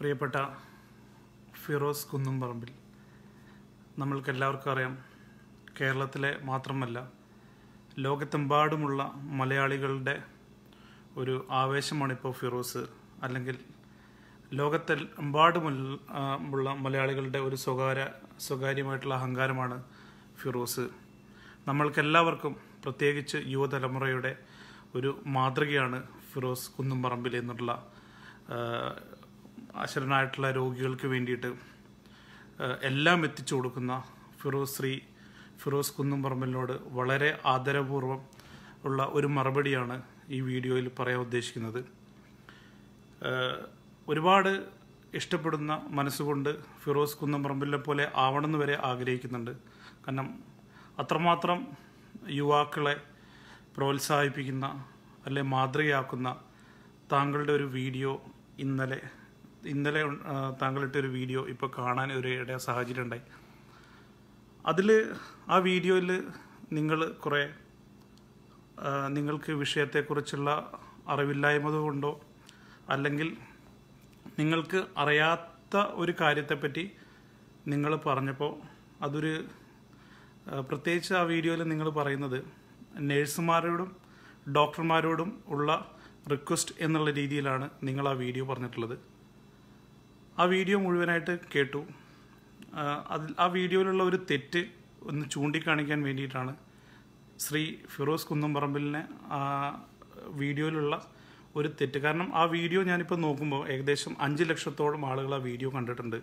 പ്രിയപ്പെട്ട ഫിറോസ് കുന്നുംപറമ്പിൽ നമ്മൾക്കെല്ലാവർക്കും അറിയാം കേരളത്തിലെ മാത്രമല്ല ലോകത്തെമ്പാടുമുള്ള മലയാളികളുടെ ഒരു ആവേശമാണിപ്പോൾ ഫിറോസ് അല്ലെങ്കിൽ ലോകത്തെ എമ്പാടുമുള്ള മലയാളികളുടെ ഒരു സ്വകാര്യ സ്വകാര്യമായിട്ടുള്ള അഹങ്കാരമാണ് ഫിറോസ് നമ്മൾക്കെല്ലാവർക്കും പ്രത്യേകിച്ച് യുവതലമുറയുടെ ഒരു മാതൃകയാണ് ഫിറോസ് കുന്നുംപറമ്പിൽ എന്നുള്ള അശരനായിട്ടുള്ള രോഗികൾക്ക് വേണ്ടിയിട്ട് എല്ലാം എത്തിച്ചു കൊടുക്കുന്ന ഫിറോസ് ശ്രീ ഫിറോസ് കുന്നും പറമ്പലിനോട് വളരെ ആദരപൂർവ്വം ഉള്ള ഒരു മറുപടിയാണ് ഈ വീഡിയോയിൽ പറയാൻ ഉദ്ദേശിക്കുന്നത് ഒരുപാട് ഇഷ്ടപ്പെടുന്ന മനസ്സുകൊണ്ട് ഫിറോസ് കുന്നംപറമ്പിലെ പോലെ ആവണമെന്ന് വരെ ആഗ്രഹിക്കുന്നുണ്ട് കാരണം അത്രമാത്രം യുവാക്കളെ പ്രോത്സാഹിപ്പിക്കുന്ന അല്ലെ മാതൃകയാക്കുന്ന താങ്കളുടെ ഒരു വീഡിയോ ഇന്നലെ ഇന്നലെ ഒരു വീഡിയോ ഇപ്പോൾ കാണാൻ ഒരു ഇട സാഹചര്യം ഉണ്ടായി അതിൽ ആ വീഡിയോയിൽ നിങ്ങൾ കുറേ നിങ്ങൾക്ക് വിഷയത്തെക്കുറിച്ചുള്ള അറിവില്ലായ്മ കൊണ്ടോ അല്ലെങ്കിൽ നിങ്ങൾക്ക് അറിയാത്ത ഒരു കാര്യത്തെപ്പറ്റി നിങ്ങൾ പറഞ്ഞപ്പോൾ അതൊരു പ്രത്യേകിച്ച് ആ വീഡിയോയിൽ നിങ്ങൾ പറയുന്നത് നേഴ്സുമാരോടും ഡോക്ടർമാരോടും ഉള്ള റിക്വസ്റ്റ് എന്നുള്ള രീതിയിലാണ് നിങ്ങൾ ആ വീഡിയോ പറഞ്ഞിട്ടുള്ളത് ആ വീഡിയോ മുഴുവനായിട്ട് കേട്ടു അതിൽ ആ വീഡിയോയിലുള്ള ഒരു തെറ്റ് ഒന്ന് ചൂണ്ടിക്കാണിക്കാൻ വേണ്ടിയിട്ടാണ് ശ്രീ ഫിറോസ് കുന്നംപറമ്പിലിനെ വീഡിയോയിലുള്ള ഒരു തെറ്റ് കാരണം ആ വീഡിയോ ഞാനിപ്പോൾ നോക്കുമ്പോൾ ഏകദേശം അഞ്ച് ലക്ഷത്തോളം ആളുകൾ ആ വീഡിയോ കണ്ടിട്ടുണ്ട്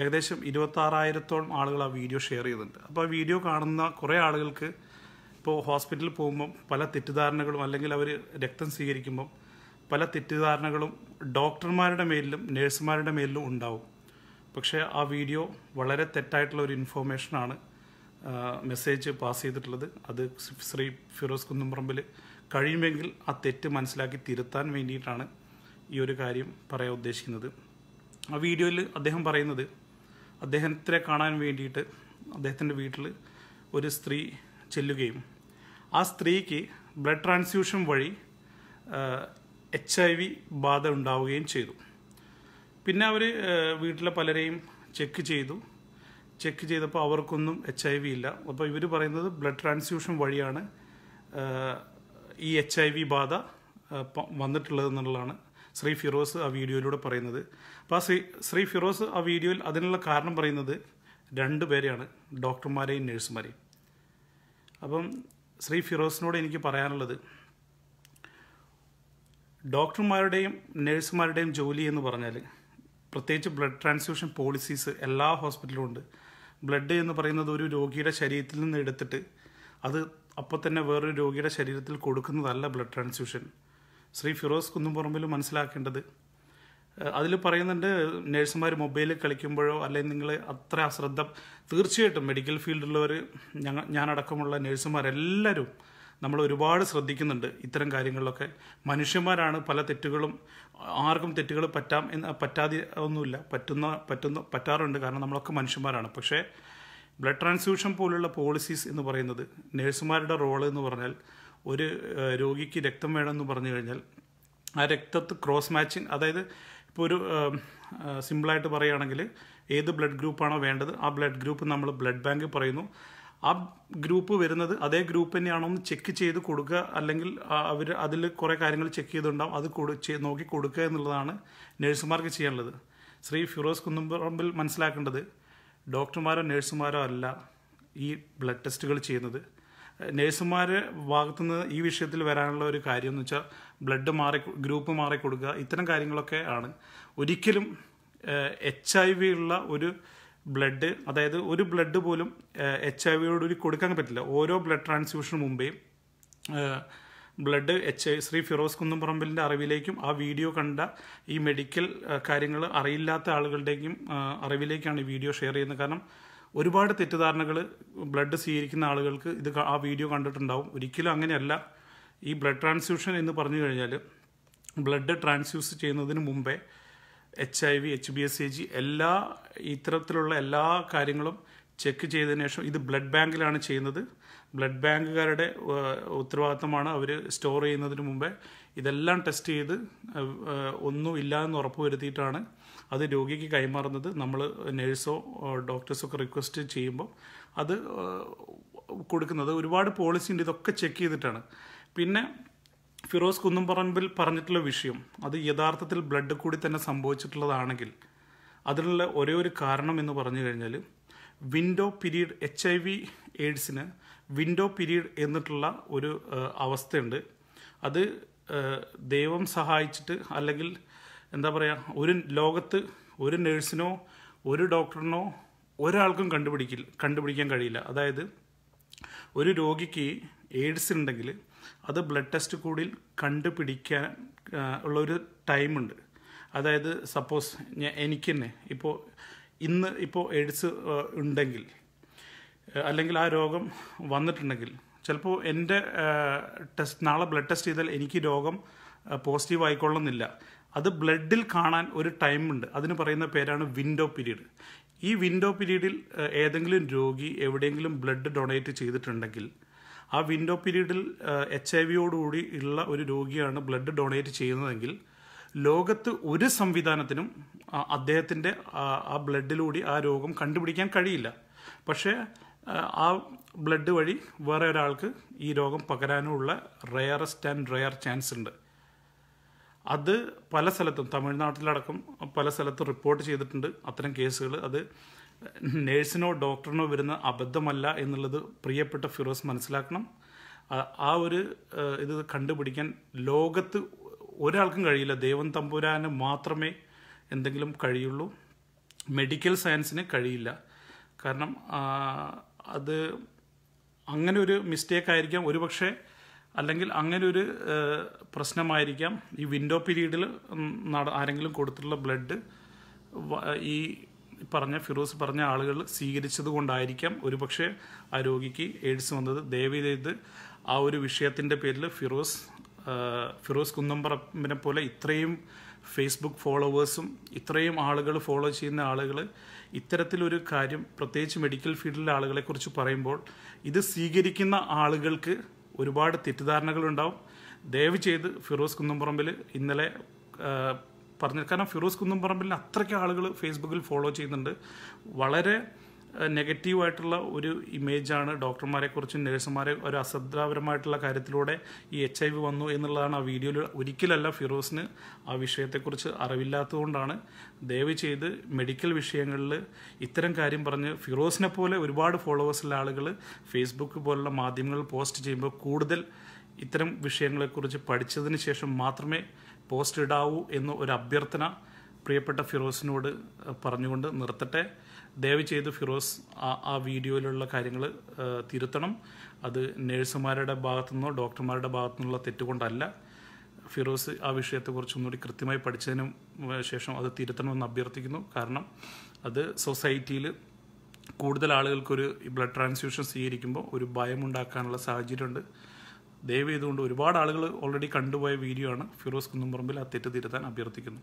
ഏകദേശം ഇരുപത്താറായിരത്തോളം ആളുകൾ ആ വീഡിയോ ഷെയർ ചെയ്തിട്ടുണ്ട് അപ്പോൾ ആ വീഡിയോ കാണുന്ന കുറേ ആളുകൾക്ക് ഇപ്പോൾ ഹോസ്പിറ്റലിൽ പോകുമ്പം പല തെറ്റിദ്ധാരണകളും അല്ലെങ്കിൽ അവർ രക്തം സ്വീകരിക്കുമ്പം പല തെറ്റിദ്ധാരണകളും ഡോക്ടർമാരുടെ മേലിലും നേഴ്സുമാരുടെ മേലിലും ഉണ്ടാവും പക്ഷേ ആ വീഡിയോ വളരെ തെറ്റായിട്ടുള്ള ഒരു ഇൻഫോർമേഷനാണ് മെസ്സേജ് പാസ് ചെയ്തിട്ടുള്ളത് അത് ശ്രീ ഫിറോസ് കുന്നുംപറമ്പിൽ കഴിയുമെങ്കിൽ ആ തെറ്റ് മനസ്സിലാക്കി തിരുത്താൻ വേണ്ടിയിട്ടാണ് ഈ ഒരു കാര്യം പറയാൻ ഉദ്ദേശിക്കുന്നത് ആ വീഡിയോയിൽ അദ്ദേഹം പറയുന്നത് അദ്ദേഹത്തിനെ കാണാൻ വേണ്ടിയിട്ട് അദ്ദേഹത്തിൻ്റെ വീട്ടിൽ ഒരു സ്ത്രീ ചെല്ലുകയും ആ സ്ത്രീക്ക് ബ്ലഡ് ട്രാൻസ്ഫ്യൂഷൻ വഴി എച്ച് ഐ വി ബാധ ഉണ്ടാവുകയും ചെയ്തു പിന്നെ അവർ വീട്ടിലെ പലരെയും ചെക്ക് ചെയ്തു ചെക്ക് ചെയ്തപ്പോൾ അവർക്കൊന്നും എച്ച് ഐ വി ഇല്ല അപ്പോൾ ഇവർ പറയുന്നത് ബ്ലഡ് ട്രാൻസ്ഫ്യൂഷൻ വഴിയാണ് ഈ എച്ച് ഐ വി ബാധ വന്നിട്ടുള്ളതെന്നുള്ളതാണ് ശ്രീ ഫിറോസ് ആ വീഡിയോയിലൂടെ പറയുന്നത് അപ്പോൾ ആ ശ്രീ ശ്രീ ഫിറോസ് ആ വീഡിയോയിൽ അതിനുള്ള കാരണം പറയുന്നത് രണ്ടു പേരെയാണ് ഡോക്ടർമാരെയും നഴ്സുമാരെയും അപ്പം ശ്രീ ഫിറോസിനോട് എനിക്ക് പറയാനുള്ളത് ഡോക്ടർമാരുടെയും നഴ്സുമാരുടെയും ജോലി എന്ന് പറഞ്ഞാൽ പ്രത്യേകിച്ച് ബ്ലഡ് ട്രാൻസ്ഫ്യൂഷൻ പോളിസീസ് എല്ലാ ഹോസ്പിറ്റലിലും ഉണ്ട് ബ്ലഡ് എന്ന് പറയുന്നത് ഒരു രോഗിയുടെ ശരീരത്തിൽ നിന്ന് എടുത്തിട്ട് അത് അപ്പോൾ തന്നെ വേറൊരു രോഗിയുടെ ശരീരത്തിൽ കൊടുക്കുന്നതല്ല ബ്ലഡ് ട്രാൻസ്ഫ്യൂഷൻ ശ്രീ ഫിറോസ് കുന്നുംപുറമ്പിൽ മനസ്സിലാക്കേണ്ടത് അതിൽ പറയുന്നുണ്ട് നഴ്സുമാർ മൊബൈലിൽ കളിക്കുമ്പോഴോ അല്ലെങ്കിൽ നിങ്ങൾ അത്ര അശ്രദ്ധ തീർച്ചയായിട്ടും മെഡിക്കൽ ഫീൽഡിലുള്ളവർ ഞങ്ങൾ ഞാനടക്കമുള്ള നഴ്സുമാരെല്ലാവരും നമ്മൾ ഒരുപാട് ശ്രദ്ധിക്കുന്നുണ്ട് ഇത്തരം കാര്യങ്ങളിലൊക്കെ മനുഷ്യന്മാരാണ് പല തെറ്റുകളും ആർക്കും തെറ്റുകൾ പറ്റാം എന്ന് പറ്റാതി ഒന്നുമില്ല പറ്റുന്ന പറ്റുന്ന പറ്റാറുണ്ട് കാരണം നമ്മളൊക്കെ മനുഷ്യന്മാരാണ് പക്ഷേ ബ്ലഡ് ട്രാൻസ്ഫ്യൂഷൻ പോലുള്ള പോളിസീസ് എന്ന് പറയുന്നത് നഴ്സുമാരുടെ റോൾ എന്ന് പറഞ്ഞാൽ ഒരു രോഗിക്ക് രക്തം വേണമെന്ന് പറഞ്ഞു കഴിഞ്ഞാൽ ആ രക്തത്ത് ക്രോസ് മാച്ചിങ് അതായത് ഇപ്പോൾ ഒരു സിമ്പിളായിട്ട് പറയുകയാണെങ്കിൽ ഏത് ബ്ലഡ് ഗ്രൂപ്പാണോ വേണ്ടത് ആ ബ്ലഡ് ഗ്രൂപ്പ് നമ്മൾ ബ്ലഡ് ബാങ്ക് പറയുന്നു ആ ഗ്രൂപ്പ് വരുന്നത് അതേ ഗ്രൂപ്പ് തന്നെയാണോ എന്ന് ചെക്ക് ചെയ്ത് കൊടുക്കുക അല്ലെങ്കിൽ അവർ അതിൽ കുറേ കാര്യങ്ങൾ ചെക്ക് ചെയ്തുണ്ടാവും അത് കൊടു നോക്കി കൊടുക്കുക എന്നുള്ളതാണ് നഴ്സുമാർക്ക് ചെയ്യാനുള്ളത് ശ്രീ ഫിറോസ് കുന്നുംപറമ്പിൽ മനസ്സിലാക്കേണ്ടത് ഡോക്ടർമാരോ നഴ്സുമാരോ അല്ല ഈ ബ്ലഡ് ടെസ്റ്റുകൾ ചെയ്യുന്നത് നേഴ്സുമാർ ഭാഗത്തുനിന്ന് ഈ വിഷയത്തിൽ വരാനുള്ള ഒരു കാര്യം എന്ന് വെച്ചാൽ ബ്ലഡ് മാറി ഗ്രൂപ്പ് മാറി കൊടുക്കുക ഇത്തരം കാര്യങ്ങളൊക്കെ ആണ് ഒരിക്കലും എച്ച് ഐ വി ഉള്ള ഒരു ബ്ലഡ് അതായത് ഒരു ബ്ലഡ് പോലും എച്ച് ഐ വിയോട് കൂടി കൊടുക്കാൻ പറ്റില്ല ഓരോ ബ്ലഡ് ട്രാൻസ്ഫ്യൂഷന് മുമ്പേ blood H I Shri Firoz കുന്നുംപറമ്പിലിൻ്റെ അറിവിലേക്കും ആ വീഡിയോ കണ്ട ഈ മെഡിക്കൽ കാര്യങ്ങൾ അറിയില്ലാത്ത ആളുകളുടെയും അറിവിലേക്കാണ് ഈ വീഡിയോ ഷെയർ ചെയ്യുന്നത് കാരണം ഒരുപാട് തെറ്റിദ്ധാരണകൾ ബ്ലഡ് സ്വീകരിക്കുന്ന ആളുകൾക്ക് ഇത് ആ വീഡിയോ കണ്ടിട്ടുണ്ടാവും ഒരിക്കലും അങ്ങനെയല്ല ഈ ബ്ലഡ് ട്രാൻസ്ഫ്യൂഷൻ എന്ന് പറഞ്ഞു കഴിഞ്ഞാൽ ബ്ലഡ് ട്രാൻസ്ഫ്യൂസ് ചെയ്യുന്നതിന് മുമ്പേ H I V H B S C G എല്ലാ ഇത്തരത്തിലുള്ള എല്ലാ കാര്യങ്ങളും ചെക്ക് ചെയ്തതിന് ശേഷം ഇത് ബ്ലഡ് ബാങ്കിലാണ് ചെയ്യുന്നത് ബ്ലഡ് ബാങ്കുകാരുടെ ഉത്തരവാദിത്തമാണ് അവർ സ്റ്റോർ ചെയ്യുന്നതിന് മുമ്പേ ഇതെല്ലാം ടെസ്റ്റ് ചെയ്ത് ഒന്നും ഇല്ല എന്ന് ഉറപ്പ് വരുത്തിയിട്ടാണ് അത് രോഗിക്ക് കൈമാറുന്നത് നമ്മൾ നേഴ്സോ ഡോക്ടേഴ്സോ ഒക്കെ റിക്വസ്റ്റ് ചെയ്യുമ്പോൾ അത് കൊടുക്കുന്നത് ഒരുപാട് പോളിസി ഉണ്ട് ഇതൊക്കെ ചെക്ക് ചെയ്തിട്ടാണ് പിന്നെ ഫിറോസ് കുന്നുംപറമ്പിൽ പറഞ്ഞിട്ടുള്ള വിഷയം അത് യഥാർത്ഥത്തിൽ ബ്ലഡ് കൂടി തന്നെ സംഭവിച്ചിട്ടുള്ളതാണെങ്കിൽ അതിനുള്ള ഒരേ ഒരു കാരണം എന്ന് പറഞ്ഞു കഴിഞ്ഞാൽ window period H I V എയ്ഡ്സിന് വിൻഡോ പീരീഡ് എന്നിട്ടുള്ള ഒരു അവസ്ഥയുണ്ട് അത് ദൈവം സഹായിച്ചിട്ട് അല്ലെങ്കിൽ എന്താ പറയുക ഒരു ലോകത്ത് ഒരു നേഴ്സിനോ ഒരു ഡോക്ടറിനോ ഒരാൾക്കും കണ്ടുപിടിക്കില്ല കണ്ടുപിടിക്കാൻ കഴിയില്ല അതായത് ഒരു രോഗിക്ക് എയ്ഡ്സ് ഉണ്ടെങ്കിൽ അത് ബ്ലഡ് ടെസ്റ്റ് കൂടി കണ്ടുപിടിക്കാൻ ഉള്ളൊരു ടൈമുണ്ട് അതായത് സപ്പോസ് ഞാൻ എനിക്ക് തന്നെ ഇപ്പോൾ ഇന്ന് ഇപ്പോൾ എയ്ഡ്സ് ഉണ്ടെങ്കിൽ അല്ലെങ്കിൽ ആ രോഗം വന്നിട്ടുണ്ടെങ്കിൽ ചിലപ്പോൾ എൻ്റെ ടെസ്റ്റ് നാളെ ബ്ലഡ് ടെസ്റ്റ് ചെയ്താൽ എനിക്ക് രോഗം പോസിറ്റീവ് ആയിക്കൊള്ളുന്നില്ല അത് ബ്ലഡിൽ കാണാൻ ഒരു ടൈമുണ്ട് അതിന് പറയുന്ന പേരാണ് വിൻഡോ പീരീഡ് ഈ വിൻഡോ പീരീഡിൽ ഏതെങ്കിലും രോഗി എവിടെയെങ്കിലും ബ്ലഡ് ഡൊണേറ്റ് ചെയ്തിട്ടുണ്ടെങ്കിൽ ആ വിൻഡോ പീരീഡിൽ എച്ച് ഐ വിയോടുകൂടി ഉള്ള ഒരു രോഗിയാണ് ബ്ലഡ് ഡൊണേറ്റ് ചെയ്യുന്നതെങ്കിൽ ലോകത്ത് ഒരു സംവിധാനത്തിനും അദ്ദേഹത്തിൻ്റെ ആ ബ്ലഡിലൂടെ ആ രോഗം കണ്ടുപിടിക്കാൻ കഴിയില്ല പക്ഷേ ആ ബ്ലഡ് വഴി വേറെ ഒരാൾക്ക് ഈ രോഗം പകരാനുള്ള റെയറസ്റ്റ് ആൻഡ് റെയർ ചാൻസ് ഉണ്ട് അത് പല സ്ഥലത്തും തമിഴ്നാട്ടിലടക്കം പല സ്ഥലത്തും റിപ്പോർട്ട് ചെയ്തിട്ടുണ്ട് അത്തരം കേസുകൾ അത് നേഴ്സിനോ ഡോക്ടറിനോ വരുന്ന അബദ്ധമല്ല എന്നുള്ളത് പ്രിയപ്പെട്ട ഫിറോസ് മനസ്സിലാക്കണം ആ ഒരു ഇത് കണ്ടുപിടിക്കാൻ ലോകത്ത് ഒരാൾക്കും കഴിയില്ല ദേവൻ തമ്പുരാന് മാത്രമേ എന്തെങ്കിലും കഴിയുള്ളൂ മെഡിക്കൽ സയൻസിന് കഴിയില്ല കാരണം അത് അങ്ങനെ ഒരു മിസ്റ്റേക്ക് ആയിരിക്കാം ഒരുപക്ഷെ അല്ലെങ്കിൽ അങ്ങനെ ഒരു പ്രശ്നമായിരിക്കാം ഈ വിൻഡോ പീരീഡിൽ ആരെങ്കിലും കൊടുത്തിട്ടുള്ള ബ്ലഡ് ഈ പറഞ്ഞ ഫിറോസ് പറഞ്ഞ ആളുകൾ സ്വീകരിച്ചത് കൊണ്ടായിരിക്കാം പക്ഷേ ആ രോഗിക്ക് എയ്ഡ്സ് വന്നത് ദയവ് ചെയ്ത് ആ ഒരു വിഷയത്തിൻ്റെ പേരിൽ ഫിറോസ് ഫിറോസ് കുന്നംപറമ്പിനെ പോലെ ഇത്രയും ഫേസ്ബുക്ക് ഫോളോവേഴ്സും ഇത്രയും ആളുകൾ ഫോളോ ചെയ്യുന്ന ആളുകൾ ഇത്തരത്തിലൊരു കാര്യം പ്രത്യേകിച്ച് മെഡിക്കൽ ഫീൽഡിലെ ആളുകളെക്കുറിച്ച് പറയുമ്പോൾ ഇത് സ്വീകരിക്കുന്ന ആളുകൾക്ക് ഒരുപാട് തെറ്റിദ്ധാരണകളുണ്ടാവും ദയവ് ചെയ്ത് ഫിറോസ് കുന്നംപറമ്പിൽ ഇന്നലെ പറഞ്ഞത് കാരണം ഫിറോസ് കുന്നുംപറമ്പിലിന് അത്രയ്ക്ക് ആളുകൾ ഫേസ്ബുക്കിൽ ഫോളോ ചെയ്യുന്നുണ്ട് വളരെ നെഗറ്റീവായിട്ടുള്ള ഒരു ഇമേജാണ് ഡോക്ടർമാരെക്കുറിച്ചും നഴ്സുമാരെ ഒരു അശ്രദ്ധാപരമായിട്ടുള്ള കാര്യത്തിലൂടെ ഈ എച്ച് ഐ വി വന്നു എന്നുള്ളതാണ് ആ വീഡിയോയിൽ ഒരിക്കലല്ല ഫിറോസിന് ആ വിഷയത്തെക്കുറിച്ച് അറിവില്ലാത്തതുകൊണ്ടാണ് ദയവ് ചെയ്ത് മെഡിക്കൽ വിഷയങ്ങളിൽ ഇത്തരം കാര്യം പറഞ്ഞ് ഫിറോസിനെ പോലെ ഒരുപാട് ഫോളോവേഴ്സുള്ള ആളുകൾ ഫേസ്ബുക്ക് പോലുള്ള മാധ്യമങ്ങളിൽ പോസ്റ്റ് ചെയ്യുമ്പോൾ കൂടുതൽ ഇത്തരം വിഷയങ്ങളെക്കുറിച്ച് പഠിച്ചതിന് ശേഷം മാത്രമേ പോസ്റ്റ് ഇടാവൂ എന്ന് ഒരു അഭ്യർത്ഥന പ്രിയപ്പെട്ട ഫിറോസിനോട് പറഞ്ഞുകൊണ്ട് നിർത്തട്ടെ ദയവ് ചെയ്ത് ഫിറോസ് ആ വീഡിയോയിലുള്ള കാര്യങ്ങൾ തിരുത്തണം അത് നേഴ്സുമാരുടെ നിന്നോ ഡോക്ടർമാരുടെ ഭാഗത്തു നിന്നുള്ള തെറ്റുകൊണ്ടല്ല ഫിറോസ് ആ വിഷയത്തെക്കുറിച്ച് ഒന്നുകൂടി കൃത്യമായി പഠിച്ചതിന് ശേഷം അത് തിരുത്തണമെന്ന് അഭ്യർത്ഥിക്കുന്നു കാരണം അത് സൊസൈറ്റിയിൽ കൂടുതൽ ആളുകൾക്കൊരു ബ്ലഡ് ട്രാൻസ്ഫ്യൂഷൻ സ്വീകരിക്കുമ്പോൾ ഒരു ഭയമുണ്ടാക്കാനുള്ള സാഹചര്യമുണ്ട് ദയവ് ചെയ്തുകൊണ്ട് ഒരുപാട് ആളുകൾ ഓൾറെഡി കണ്ടുപോയ വീഡിയോ ആണ് ഫിറോസ് കുന്നുംപറമ്പിൽ ആ തെറ്റ് തിരുത്താൻ അഭ്യർത്ഥിക്കുന്നു